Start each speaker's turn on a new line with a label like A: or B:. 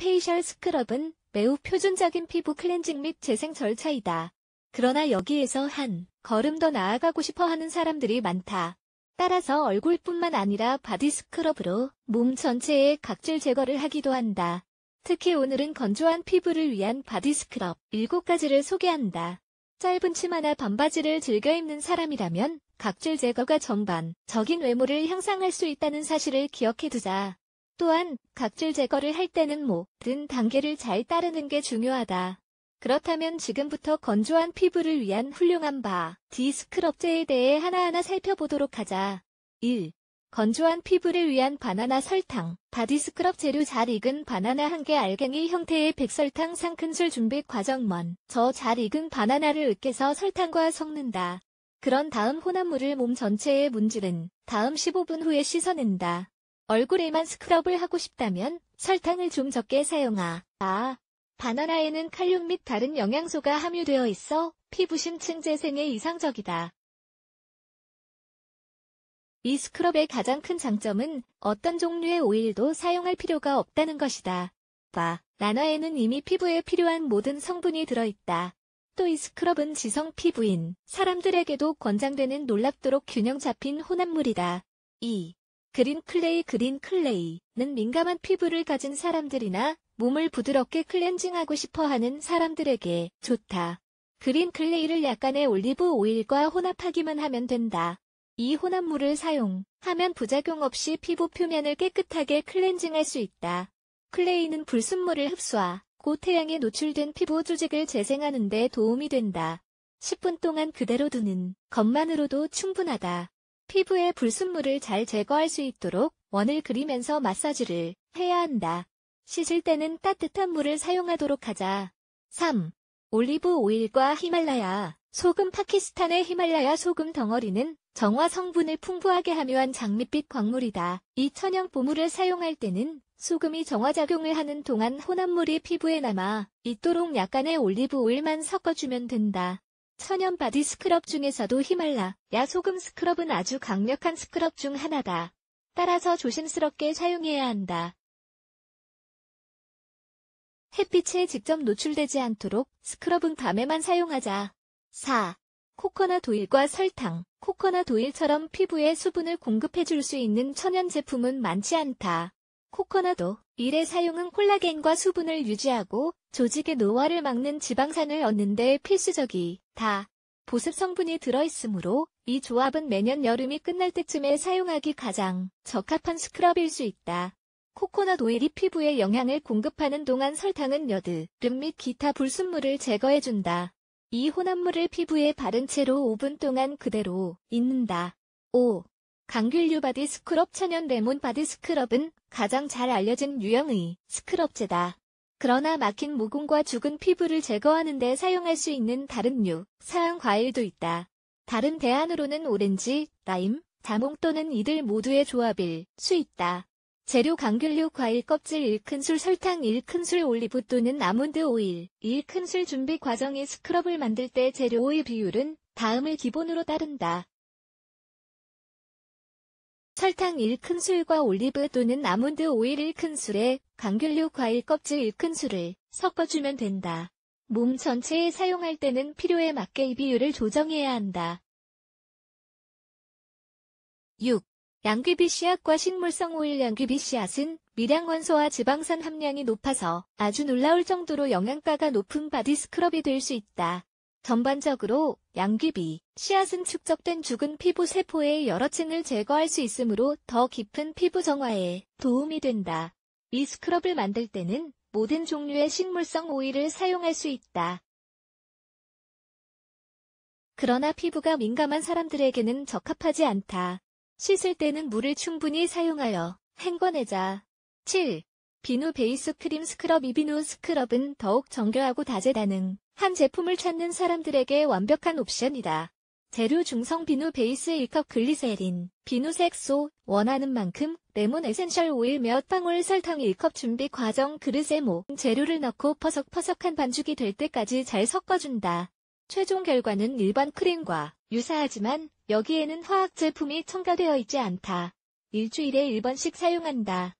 A: 페이셜 스크럽은 매우 표준적인 피부 클렌징 및 재생 절차이다. 그러나 여기에서 한 걸음 더 나아가고 싶어 하는 사람들이 많다. 따라서 얼굴뿐만 아니라 바디 스크럽으로 몸 전체의 각질 제거를 하기도 한다. 특히 오늘은 건조한 피부를 위한 바디 스크럽 7가지를 소개한다. 짧은 치마나 반바지를 즐겨 입는 사람이라면 각질 제거가 전반적인 외모를 향상할 수 있다는 사실을 기억해두자. 또한 각질 제거를 할 때는 모든 단계를 잘 따르는 게 중요하다. 그렇다면 지금부터 건조한 피부를 위한 훌륭한 바디 스크럽제에 대해 하나하나 살펴보도록 하자. 1. 건조한 피부를 위한 바나나 설탕 바디 스크럽 재료 잘 익은 바나나 한 개 알갱이 형태의 백설탕 3큰술 준비 과정 먼저 잘 익은 바나나를 으깨서 설탕과 섞는다. 그런 다음 혼합물을 몸 전체에 문지른 다음 15분 후에 씻어낸다. 얼굴에만 스크럽을 하고 싶다면 설탕을 좀 적게 사용하. 아, 바나나에는 칼륨 및 다른 영양소가 함유되어 있어 피부심층 재생에 이상적이다. 이 스크럽의 가장 큰 장점은 어떤 종류의 오일도 사용할 필요가 없다는 것이다. 바, 나나에는 이미 피부에 필요한 모든 성분이 들어있다. 또 이 스크럽은 지성 피부인 사람들에게도 권장되는 놀랍도록 균형 잡힌 혼합물이다. 2. 그린 클레이 그린 클레이는 민감한 피부를 가진 사람들이나 몸을 부드럽게 클렌징하고 싶어 하는 사람들에게 좋다. 그린 클레이를 약간의 올리브 오일과 혼합하기만 하면 된다. 이 혼합물을 사용하면 부작용 없이 피부 표면을 깨끗하게 클렌징할 수 있다. 클레이는 불순물을 흡수하고 태양에 노출된 피부 조직을 재생하는 데 도움이 된다. 10분 동안 그대로 두는 것만으로도 충분하다. 피부에 불순물을 잘 제거할 수 있도록 원을 그리면서 마사지를 해야 한다. 씻을 때는 따뜻한 물을 사용하도록 하자. 3. 올리브 오일과 히말라야 소금 파키스탄의 히말라야 소금 덩어리는 정화 성분을 풍부하게 함유한 장밋빛 광물이다. 이 천연 보물을 사용할 때는 소금이 정화작용을 하는 동안 혼합물이 피부에 남아 있도록 약간의 올리브 오일만 섞어주면 된다. 천연 바디 스크럽 중에서도 히말라야 소금 스크럽은 아주 강력한 스크럽 중 하나다. 따라서 조심스럽게 사용해야 한다. 햇빛에 직접 노출되지 않도록 스크럽은 밤에만 사용하자. 4. 코코넛 오일과 설탕 코코넛 오일처럼 피부에 수분을 공급해줄 수 있는 천연 제품은 많지 않다. 코코넛도 일의 사용은 콜라겐과 수분을 유지하고 조직의 노화를 막는 지방산을 얻는 데 필수적이다. 보습 성분이 들어있으므로 이 조합은 매년 여름이 끝날 때쯤에 사용하기 가장 적합한 스크럽일 수 있다. 코코넛 오일이 피부에 영향을 공급하는 동안 설탕은 여드름 및 기타 불순물을 제거해준다. 이 혼합물을 피부에 바른 채로 5분 동안 그대로 있는다. 5. 강귤류 바디 스크럽 천연 레몬 바디 스크럽은 가장 잘 알려진 유형의 스크럽제다. 그러나 막힌 모공과 죽은 피부를 제거하는 데 사용할 수 있는 다른 류, 사양 과일도 있다. 다른 대안으로는 오렌지, 라임, 자몽 또는 이들 모두의 조합일 수 있다. 재료 강귤류 과일 껍질 1큰술 설탕 1큰술 올리브 또는 아몬드 오일 1큰술 준비 과정이 스크럽을 만들 때 재료의 비율은 다음을 기본으로 따른다. 설탕 1큰술과 올리브 또는 아몬드 오일 1큰술에 강귤류 과일 껍질 1큰술을 섞어주면 된다. 몸 전체에 사용할 때는 필요에 맞게 이 비율을 조정해야 한다. 6. 양귀비 씨앗과 식물성 오일 양귀비 씨앗은 미량 원소와 지방산 함량이 높아서 아주 놀라울 정도로 영양가가 높은 바디 스크럽이 될 수 있다. 전반적으로 양귀비, 씨앗은 축적된 죽은 피부 세포의 여러 층을 제거할 수 있으므로 더 깊은 피부 정화에 도움이 된다. 이 스크럽을 만들 때는 모든 종류의 식물성 오일을 사용할 수 있다. 그러나 피부가 민감한 사람들에게는 적합하지 않다. 씻을 때는 물을 충분히 사용하여 헹궈내자. 7. 비누 베이스 크림 스크럽 이비누 스크럽은 더욱 정교하고 다재다능 한 제품을 찾는 사람들에게 완벽한 옵션이다. 재료 중성 비누 베이스 1컵 글리세린, 비누 색소, 원하는 만큼 레몬 에센셜 오일 몇 방울 설탕 1컵 준비 과정 그릇에 모 재료를 넣고 퍼석퍼석한 반죽이 될 때까지 잘 섞어준다. 최종 결과는 일반 크림과 유사하지만 여기에는 화학 제품이 첨가되어 있지 않다. 일주일에 1번씩 사용한다.